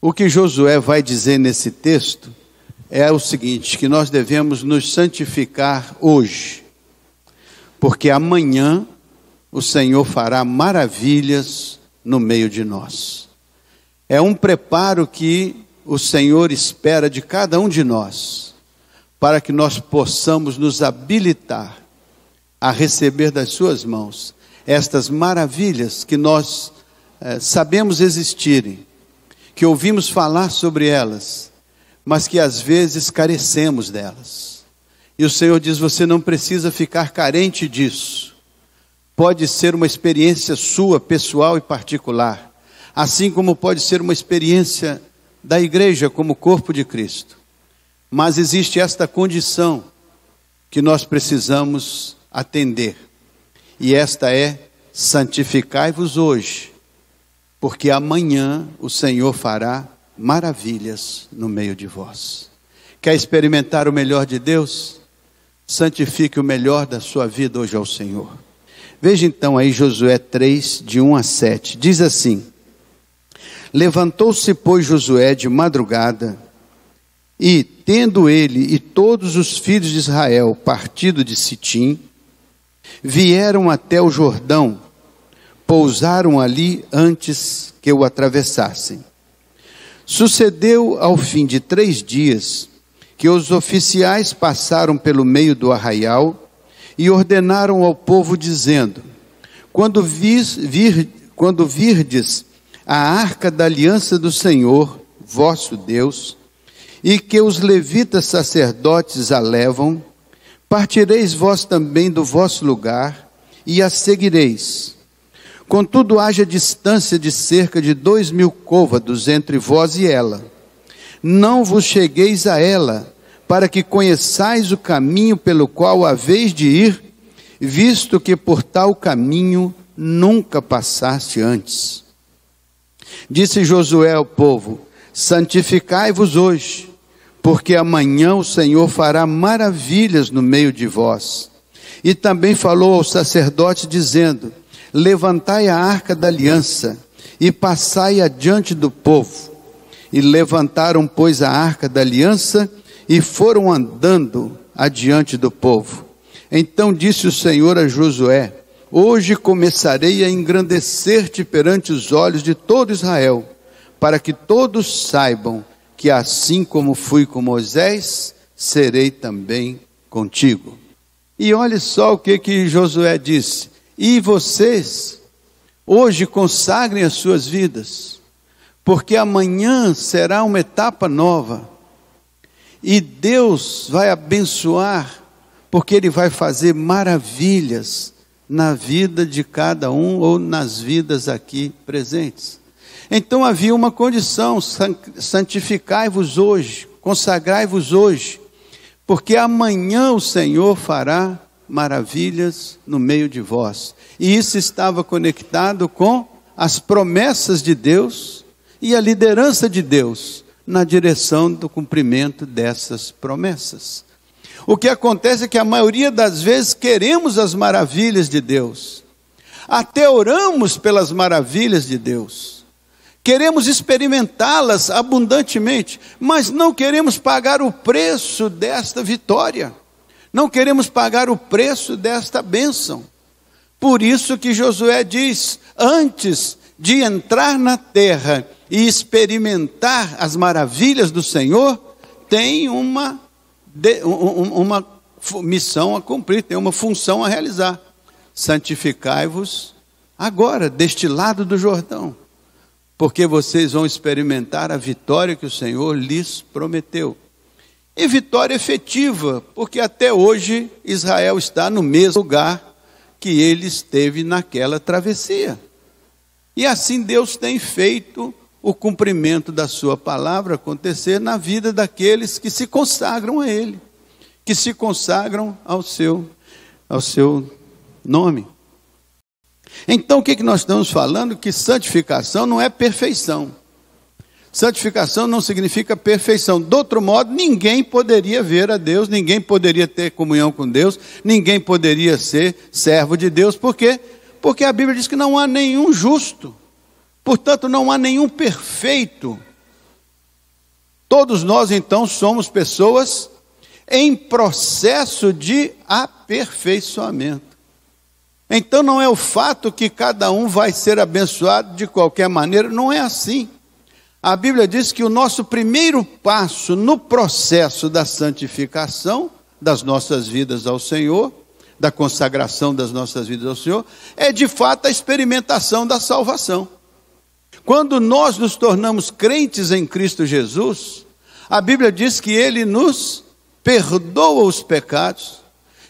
O que Josué vai dizer nesse texto é o seguinte: que nós devemos nos santificar hoje, porque amanhã o Senhor fará maravilhas no meio de nós. É um preparo que o Senhor espera de cada um de nós, para que nós possamos nos habilitar a receber das Suas mãos estas maravilhas que nós eh, sabemos existirem que ouvimos falar sobre elas, mas que às vezes carecemos delas. E o Senhor diz: você não precisa ficar carente disso. Pode ser uma experiência sua, pessoal e particular, assim como pode ser uma experiência da igreja como corpo de Cristo. Mas existe esta condição que nós precisamos atender, e esta é: santificai-vos hoje porque amanhã o Senhor fará maravilhas no meio de vós. Quer experimentar o melhor de Deus? Santifique o melhor da sua vida hoje ao Senhor. Veja então aí Josué 3, de 1 a 7. Diz assim: Levantou-se, pois, Josué de madrugada, e, tendo ele e todos os filhos de Israel partido de Sitim, vieram até o Jordão, pousaram ali antes que o atravessassem. Sucedeu ao fim de três dias que os oficiais passaram pelo meio do arraial e ordenaram ao povo, dizendo: Quando, vis, vir, quando virdes a arca da aliança do Senhor, vosso Deus, e que os levitas sacerdotes a levam, partireis vós também do vosso lugar e a seguireis Contudo, haja distância de cerca de dois mil côvados entre vós e ela. Não vos chegueis a ela, para que conheçais o caminho pelo qual haveis de ir, visto que por tal caminho nunca passaste antes. Disse Josué ao povo: Santificai-vos hoje, porque amanhã o Senhor fará maravilhas no meio de vós. E também falou ao sacerdote, dizendo: Levantai a arca da aliança e passai adiante do povo. E levantaram, pois, a arca da aliança e foram andando adiante do povo. Então disse o Senhor a Josué: Hoje começarei a engrandecer-te perante os olhos de todo Israel, para que todos saibam que assim como fui com Moisés, serei também contigo. E olhe só o que que Josué disse: e vocês, hoje, consagrem as suas vidas, porque amanhã será uma etapa nova. E Deus vai abençoar, porque Ele vai fazer maravilhas na vida de cada um ou nas vidas aqui presentes. Então havia uma condição: santificai-vos hoje, consagrai-vos hoje, porque amanhã o Senhor fará maravilhas no meio de vós. E isso estava conectado com as promessas de Deus e a liderança de Deus na direção do cumprimento dessas promessas. O que acontece é que a maioria das vezes queremos as maravilhas de Deus, até oramos pelas maravilhas de Deus, queremos experimentá-las abundantemente, mas não queremos pagar o preço desta vitória. Não queremos pagar o preço desta bênção. Por isso que Josué diz: antes de entrar na terra e experimentar as maravilhas do Senhor, tem uma, uma missão a cumprir, tem uma função a realizar. Santificai-vos agora, deste lado do Jordão, porque vocês vão experimentar a vitória que o Senhor lhes prometeu e vitória efetiva, porque até hoje Israel está no mesmo lugar que ele esteve naquela travessia. E assim Deus tem feito o cumprimento da sua palavra acontecer na vida daqueles que se consagram a ele, que se consagram ao seu ao seu nome. Então o que, que nós estamos falando? Que santificação não é perfeição. Santificação não significa perfeição. De outro modo, ninguém poderia ver a Deus, ninguém poderia ter comunhão com Deus, ninguém poderia ser servo de Deus. Por quê? Porque a Bíblia diz que não há nenhum justo, portanto, não há nenhum perfeito. Todos nós, então, somos pessoas em processo de aperfeiçoamento. Então, não é o fato que cada um vai ser abençoado de qualquer maneira, não é assim. A Bíblia diz que o nosso primeiro passo no processo da santificação das nossas vidas ao Senhor, da consagração das nossas vidas ao Senhor, é de fato a experimentação da salvação. Quando nós nos tornamos crentes em Cristo Jesus, a Bíblia diz que ele nos perdoa os pecados,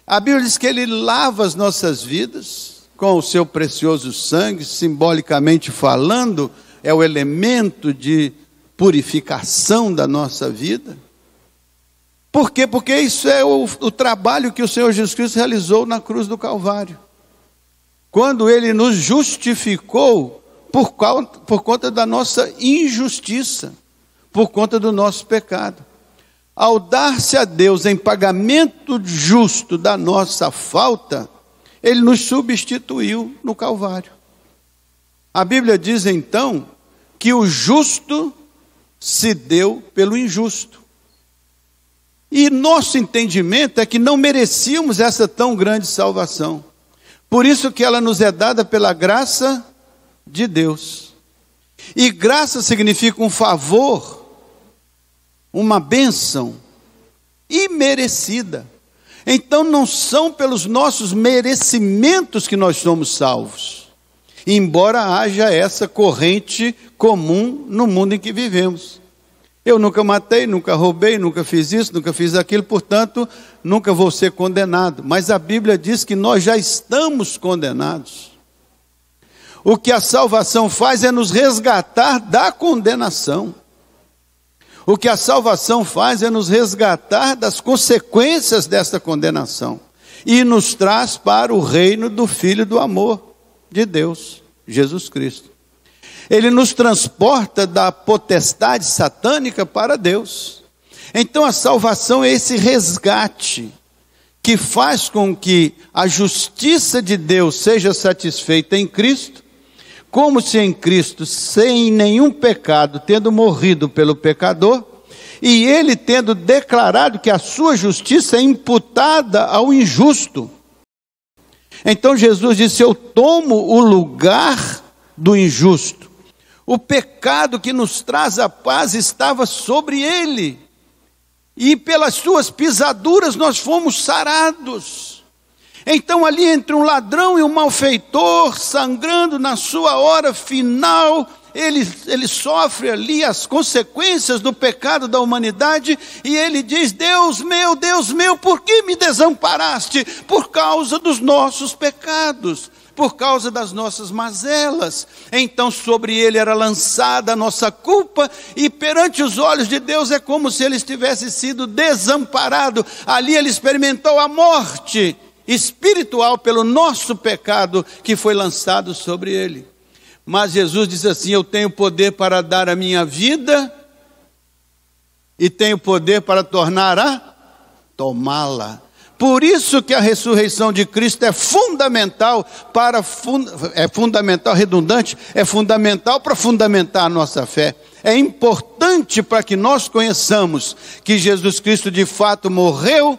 a Bíblia diz que ele lava as nossas vidas com o seu precioso sangue, simbolicamente falando é o elemento de purificação da nossa vida? Por quê? Porque isso é o, o, trabalho que o Senhor Jesus Cristo realizou na cruz do Calvário. Quando ele nos justificou por, por conta da nossa injustiça, por conta do nosso pecado. Ao dar-se a Deus em pagamento justo da nossa falta, ele nos substituiu no Calvário. A Bíblia diz então que o justo se deu pelo injusto. E nosso entendimento é que não merecíamos essa tão grande salvação. Por isso que ela nos é dada pela graça de Deus. E graça significa um favor, uma bênção imerecida. Então não são pelos nossos merecimentos que nós somos salvos embora haja essa corrente comum no mundo em que vivemos. Eu nunca matei, nunca roubei, nunca fiz isso, nunca fiz aquilo, portanto, nunca vou ser condenado. Mas a Bíblia diz que nós já estamos condenados. O que a salvação faz é nos resgatar da condenação. O que a salvação faz é nos resgatar das consequências desta condenação e nos traz para o reino do Filho do Amor de Deus, Jesus Cristo. Ele nos transporta da potestade satânica para Deus. Então a salvação é esse resgate que faz com que a justiça de Deus seja satisfeita em Cristo, como se em Cristo, sem nenhum pecado, tendo morrido pelo pecador, e ele tendo declarado que a sua justiça é imputada ao injusto. Então Jesus disse: Eu tomo o lugar do injusto. O pecado que nos traz a paz estava sobre ele, e pelas suas pisaduras nós fomos sarados. Então, ali entre um ladrão e um malfeitor, sangrando na sua hora final, ele, ele sofre ali as consequências do pecado da humanidade e ele diz: Deus meu, Deus meu, por que me desamparaste? Por causa dos nossos pecados por causa das nossas mazelas. Então sobre ele era lançada a nossa culpa, e perante os olhos de Deus é como se ele tivesse sido desamparado. Ali ele experimentou a morte espiritual pelo nosso pecado que foi lançado sobre ele. Mas Jesus disse assim: Eu tenho poder para dar a minha vida e tenho poder para tornar a tomá-la. Por isso que a ressurreição de Cristo é fundamental para é fundamental, redundante, é fundamental para fundamentar a nossa fé. É importante para que nós conheçamos que Jesus Cristo de fato morreu,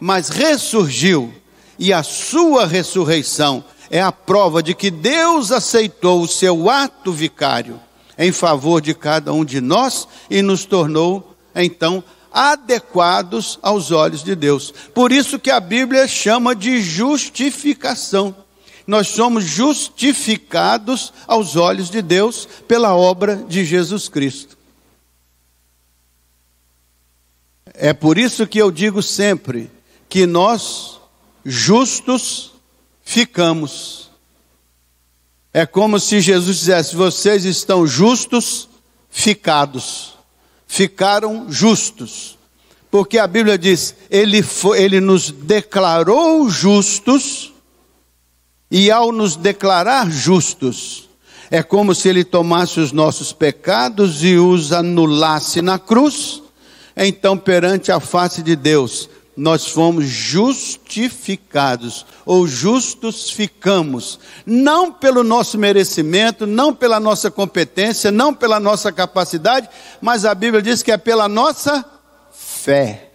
mas ressurgiu e a sua ressurreição é a prova de que Deus aceitou o seu ato vicário em favor de cada um de nós e nos tornou, então, adequados aos olhos de Deus. Por isso que a Bíblia chama de justificação. Nós somos justificados aos olhos de Deus pela obra de Jesus Cristo. É por isso que eu digo sempre que nós, justos, ficamos. É como se Jesus dissesse: vocês estão justos, ficados. Ficaram justos. Porque a Bíblia diz: ele, foi, ele nos declarou justos, e ao nos declarar justos, é como se ele tomasse os nossos pecados e os anulasse na cruz. Então, perante a face de Deus, nós fomos justificados ou justos ficamos, não pelo nosso merecimento, não pela nossa competência, não pela nossa capacidade, mas a Bíblia diz que é pela nossa fé.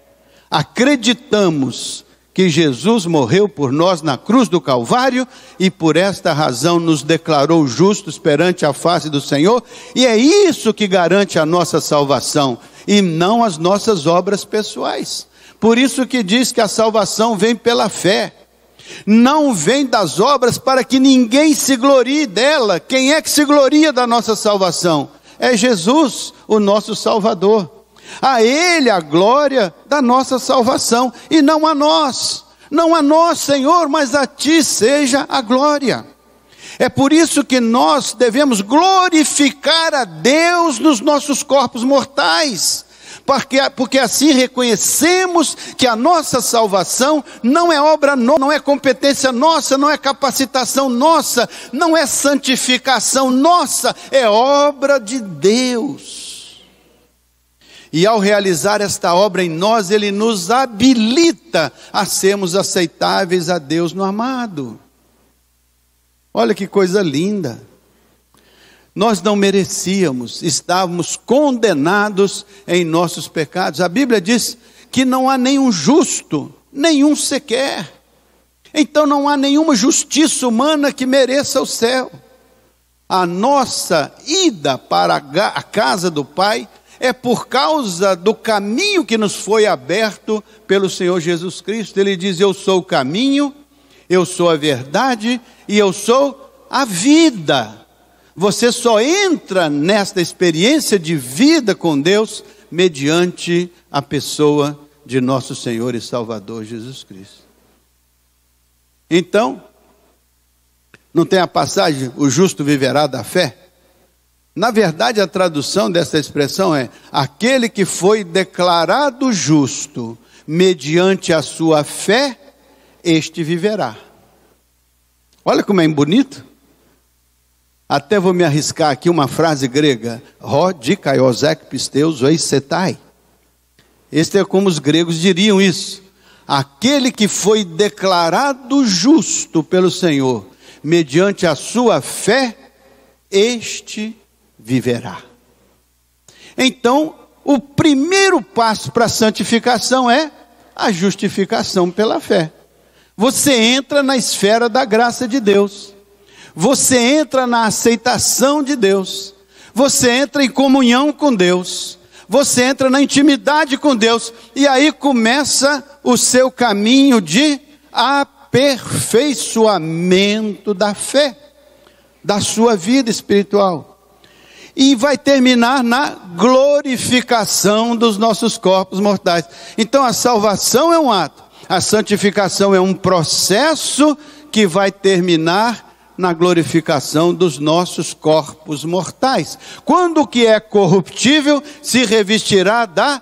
Acreditamos que Jesus morreu por nós na cruz do Calvário e por esta razão nos declarou justos perante a face do Senhor, e é isso que garante a nossa salvação e não as nossas obras pessoais. Por isso que diz que a salvação vem pela fé. Não vem das obras para que ninguém se glorie dela. Quem é que se gloria da nossa salvação? É Jesus, o nosso Salvador. A Ele a glória da nossa salvação e não a nós. Não a nós, Senhor, mas a Ti seja a glória. É por isso que nós devemos glorificar a Deus nos nossos corpos mortais porque, porque assim reconhecemos que a nossa salvação não é obra nossa, não é competência nossa, não é capacitação nossa, não é santificação nossa, é obra de Deus. E ao realizar esta obra em nós, Ele nos habilita a sermos aceitáveis a Deus no amado. Olha que coisa linda. Nós não merecíamos, estávamos condenados em nossos pecados. A Bíblia diz que não há nenhum justo, nenhum sequer. Então não há nenhuma justiça humana que mereça o céu. A nossa ida para a casa do Pai é por causa do caminho que nos foi aberto pelo Senhor Jesus Cristo. Ele diz: Eu sou o caminho, eu sou a verdade e eu sou a vida. Você só entra nesta experiência de vida com Deus mediante a pessoa de nosso Senhor e Salvador Jesus Cristo. Então, não tem a passagem, o justo viverá da fé? Na verdade, a tradução dessa expressão é: aquele que foi declarado justo mediante a sua fé, este viverá. Olha como é bonito. Até vou me arriscar aqui uma frase grega: Rodikaiosek pisteus setai. Este é como os gregos diriam isso. Aquele que foi declarado justo pelo Senhor, mediante a sua fé, este viverá. Então, o primeiro passo para a santificação é a justificação pela fé. Você entra na esfera da graça de Deus você entra na aceitação de Deus, você entra em comunhão com Deus, você entra na intimidade com Deus, e aí começa o seu caminho de aperfeiçoamento da fé, da sua vida espiritual. E vai terminar na glorificação dos nossos corpos mortais. Então a salvação é um ato, a santificação é um processo que vai terminar na glorificação dos nossos corpos mortais. Quando o que é corruptível se revestirá da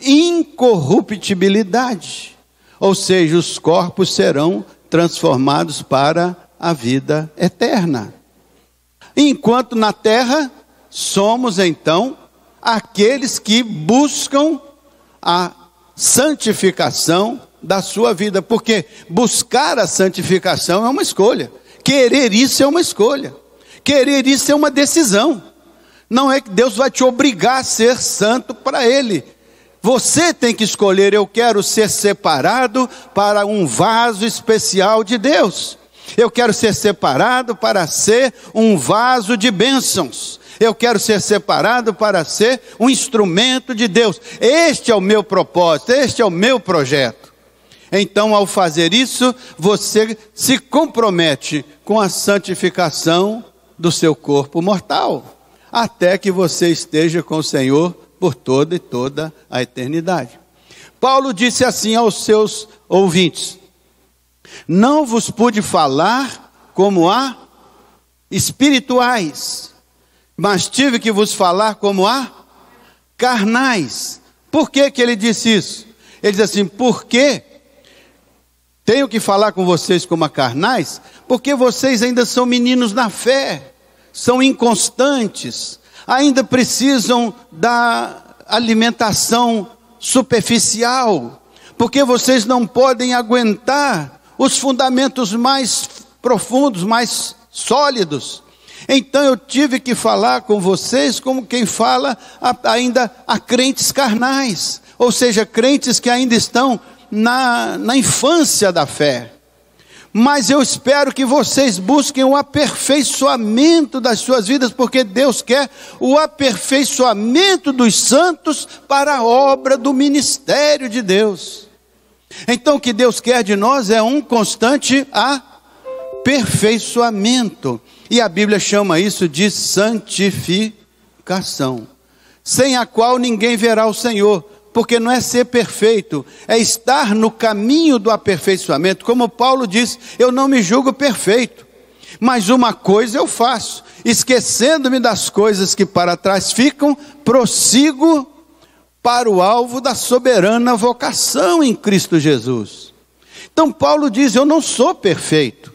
incorruptibilidade, ou seja, os corpos serão transformados para a vida eterna. Enquanto na terra somos então aqueles que buscam a santificação da sua vida, porque buscar a santificação é uma escolha. Querer isso é uma escolha. Querer isso é uma decisão. Não é que Deus vai te obrigar a ser santo para Ele. Você tem que escolher: eu quero ser separado para um vaso especial de Deus. Eu quero ser separado para ser um vaso de bênçãos. Eu quero ser separado para ser um instrumento de Deus. Este é o meu propósito, este é o meu projeto. Então, ao fazer isso, você se compromete com a santificação do seu corpo mortal, até que você esteja com o Senhor por toda e toda a eternidade. Paulo disse assim aos seus ouvintes: Não vos pude falar como a espirituais, mas tive que vos falar como a carnais. Por que, que ele disse isso? Ele diz assim: porque tenho que falar com vocês como carnais, porque vocês ainda são meninos na fé, são inconstantes, ainda precisam da alimentação superficial, porque vocês não podem aguentar os fundamentos mais profundos, mais sólidos. Então eu tive que falar com vocês como quem fala ainda a crentes carnais, ou seja, crentes que ainda estão na, na infância da fé. Mas eu espero que vocês busquem o aperfeiçoamento das suas vidas, porque Deus quer o aperfeiçoamento dos santos para a obra do ministério de Deus. Então, o que Deus quer de nós é um constante aperfeiçoamento, e a Bíblia chama isso de santificação, sem a qual ninguém verá o Senhor porque não é ser perfeito, é estar no caminho do aperfeiçoamento. Como Paulo diz, eu não me julgo perfeito, mas uma coisa eu faço, esquecendo-me das coisas que para trás ficam, prossigo para o alvo da soberana vocação em Cristo Jesus. Então Paulo diz: eu não sou perfeito,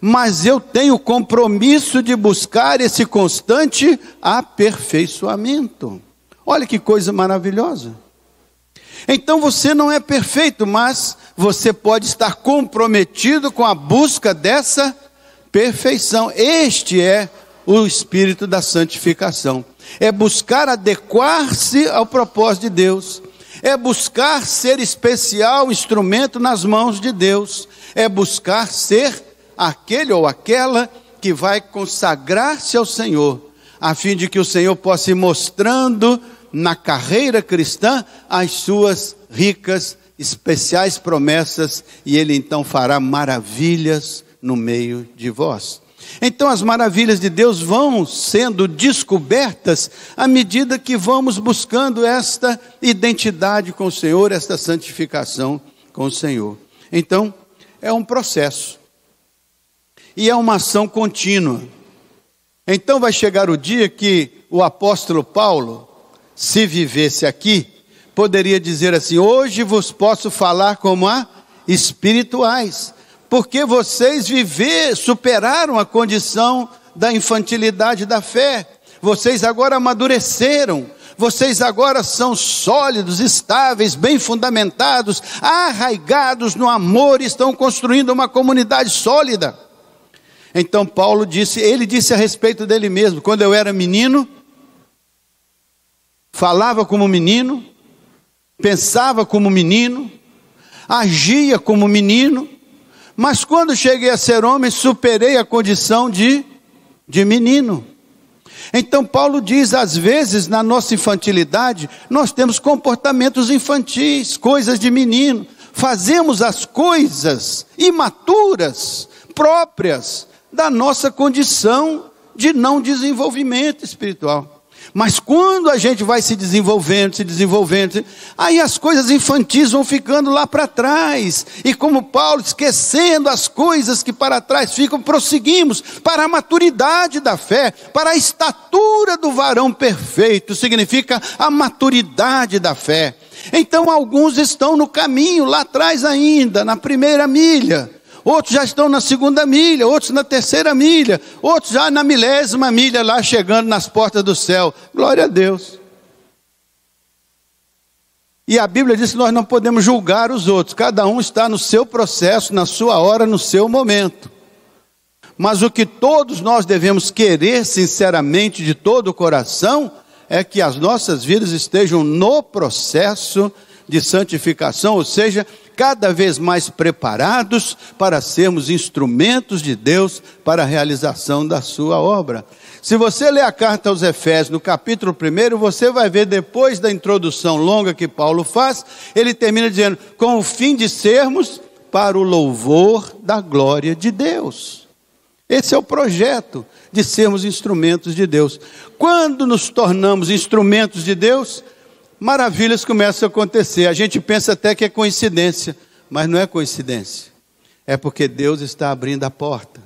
mas eu tenho compromisso de buscar esse constante aperfeiçoamento. Olha que coisa maravilhosa. Então você não é perfeito, mas você pode estar comprometido com a busca dessa perfeição. Este é o espírito da santificação. É buscar adequar-se ao propósito de Deus. É buscar ser especial instrumento nas mãos de Deus. É buscar ser aquele ou aquela que vai consagrar-se ao Senhor, a fim de que o Senhor possa ir mostrando na carreira cristã as suas ricas, especiais promessas, e Ele então fará maravilhas no meio de vós. Então, as maravilhas de Deus vão sendo descobertas à medida que vamos buscando esta identidade com o Senhor, esta santificação com o Senhor. Então, é um processo e é uma ação contínua. Então, vai chegar o dia que o apóstolo Paulo se vivesse aqui, poderia dizer assim: hoje vos posso falar como a espirituais, porque vocês viver, superaram a condição da infantilidade da fé, vocês agora amadureceram, vocês agora são sólidos, estáveis, bem fundamentados, arraigados no amor, estão construindo uma comunidade sólida. Então Paulo disse, ele disse a respeito dele mesmo: quando eu era menino, falava como menino, pensava como menino, agia como menino, mas quando cheguei a ser homem, superei a condição de, de menino. Então, Paulo diz: às vezes, na nossa infantilidade, nós temos comportamentos infantis, coisas de menino, fazemos as coisas imaturas, próprias da nossa condição de não desenvolvimento espiritual. Mas quando a gente vai se desenvolvendo, se desenvolvendo, aí as coisas infantis vão ficando lá para trás. E como Paulo, esquecendo as coisas que para trás ficam, prosseguimos para a maturidade da fé, para a estatura do varão perfeito, significa a maturidade da fé. Então alguns estão no caminho lá atrás ainda, na primeira milha outros já estão na segunda milha, outros na terceira milha, outros já na milésima milha, lá chegando nas portas do céu. Glória a Deus. E a Bíblia diz que nós não podemos julgar os outros, cada um está no seu processo, na sua hora, no seu momento. Mas o que todos nós devemos querer sinceramente, de todo o coração, é que as nossas vidas estejam no processo de santificação, ou seja, cada vez mais preparados para sermos instrumentos de Deus para a realização da sua obra. Se você ler a carta aos Efésios, no capítulo 1, você vai ver depois da introdução longa que Paulo faz, ele termina dizendo: com o fim de sermos para o louvor da glória de Deus. Esse é o projeto de sermos instrumentos de Deus. Quando nos tornamos instrumentos de Deus, maravilhas começam a acontecer. A gente pensa até que é coincidência, mas não é coincidência. É porque Deus está abrindo a porta.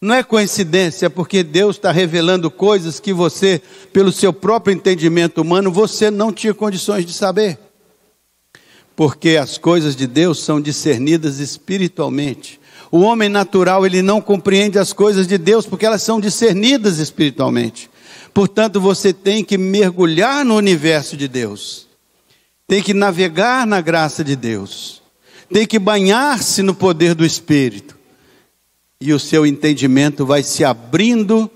Não é coincidência, é porque Deus está revelando coisas que você, pelo seu próprio entendimento humano, você não tinha condições de saber. Porque as coisas de Deus são discernidas espiritualmente. O homem natural, ele não compreende as coisas de Deus, porque elas são discernidas espiritualmente. Portanto, você tem que mergulhar no universo de Deus, tem que navegar na graça de Deus, tem que banhar-se no poder do Espírito, e o seu entendimento vai se abrindo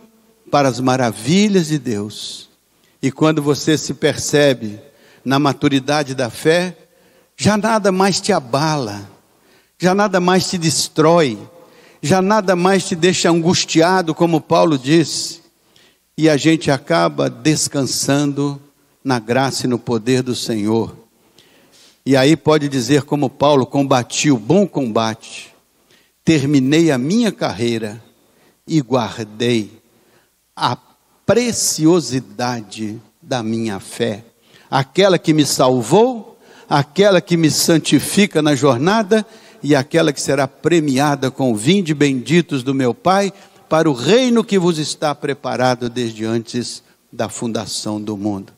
para as maravilhas de Deus. E quando você se percebe na maturidade da fé, já nada mais te abala, já nada mais te destrói, já nada mais te deixa angustiado, como Paulo disse e a gente acaba descansando na graça e no poder do Senhor. E aí pode dizer, como Paulo: combati o bom combate, terminei a minha carreira e guardei a preciosidade da minha fé, aquela que me salvou, aquela que me santifica na jornada e aquela que será premiada com vinde benditos do meu Pai para o reino que vos está preparado desde antes da fundação do mundo.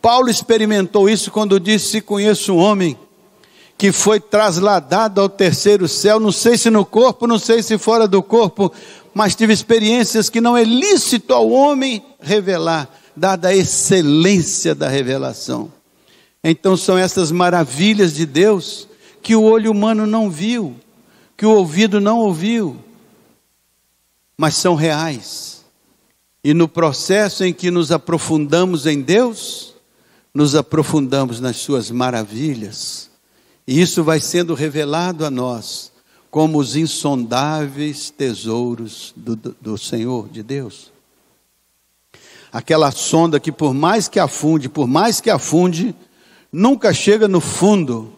Paulo experimentou isso quando disse: Conheço um homem que foi trasladado ao terceiro céu, não sei se no corpo, não sei se fora do corpo, mas tive experiências que não é lícito ao homem revelar, dada a excelência da revelação. Então são essas maravilhas de Deus que o olho humano não viu, que o ouvido não ouviu, mas são reais. E no processo em que nos aprofundamos em Deus, nos aprofundamos nas Suas maravilhas. E isso vai sendo revelado a nós como os insondáveis tesouros do, do, Senhor, de Deus. Aquela sonda que, por mais que afunde, por mais que afunde, nunca chega no fundo,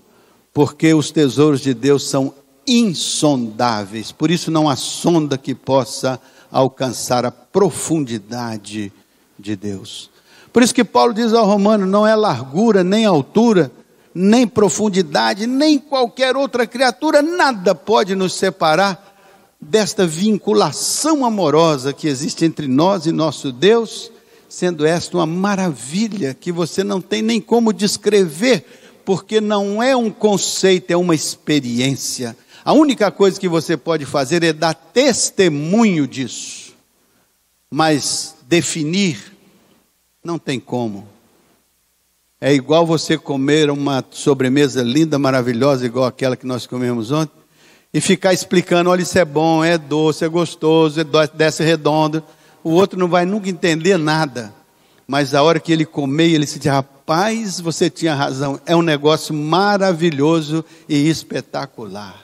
porque os tesouros de Deus são insondáveis. Por isso não há sonda que possa alcançar a profundidade de Deus. Por isso que Paulo diz ao Romano: não é largura, nem altura, nem profundidade, nem qualquer outra criatura, nada pode nos separar desta vinculação amorosa que existe entre nós e nosso Deus, sendo esta uma maravilha que você não tem nem como descrever, porque não é um conceito, é uma experiência a única coisa que você pode fazer é dar testemunho disso, mas definir não tem como. É igual você comer uma sobremesa linda, maravilhosa, igual aquela que nós comemos ontem, e ficar explicando: olha, isso é bom, é doce, é gostoso, é desce redondo. O outro não vai nunca entender nada, mas a hora que ele comer, ele se diz: rapaz, você tinha razão, é um negócio maravilhoso e espetacular.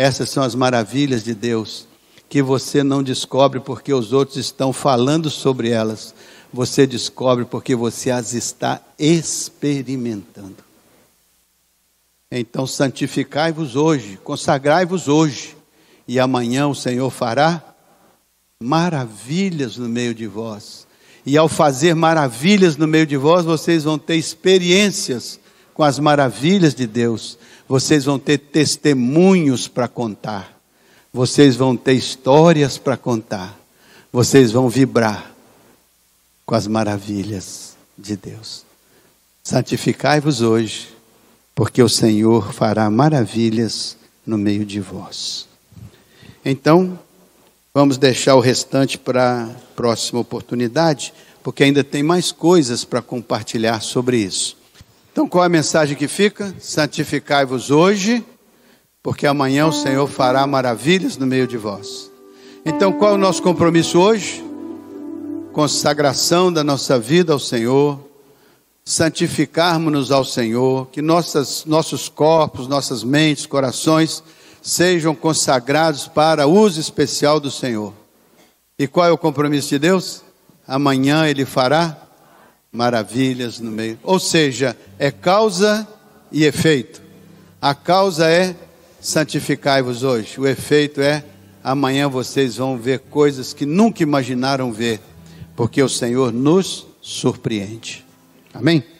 Essas são as maravilhas de Deus que você não descobre porque os outros estão falando sobre elas. Você descobre porque você as está experimentando. Então, santificai-vos hoje, consagrai-vos hoje, e amanhã o Senhor fará maravilhas no meio de vós. E ao fazer maravilhas no meio de vós, vocês vão ter experiências com as maravilhas de Deus vocês vão ter testemunhos para contar, vocês vão ter histórias para contar, vocês vão vibrar com as maravilhas de Deus. Santificai-vos hoje, porque o Senhor fará maravilhas no meio de vós. Então, vamos deixar o restante para a próxima oportunidade, porque ainda tem mais coisas para compartilhar sobre isso. Então, qual é a mensagem que fica? Santificai-vos hoje, porque amanhã o Senhor fará maravilhas no meio de vós. Então, qual é o nosso compromisso hoje? Consagração da nossa vida ao Senhor, santificarmos-nos ao Senhor, que nossas, nossos corpos, nossas mentes, corações sejam consagrados para uso especial do Senhor. E qual é o compromisso de Deus? Amanhã Ele fará maravilhas no meio. Ou seja, é causa e efeito. A causa é santificai-vos hoje. O efeito é amanhã vocês vão ver coisas que nunca imaginaram ver, porque o Senhor nos surpreende. Amém?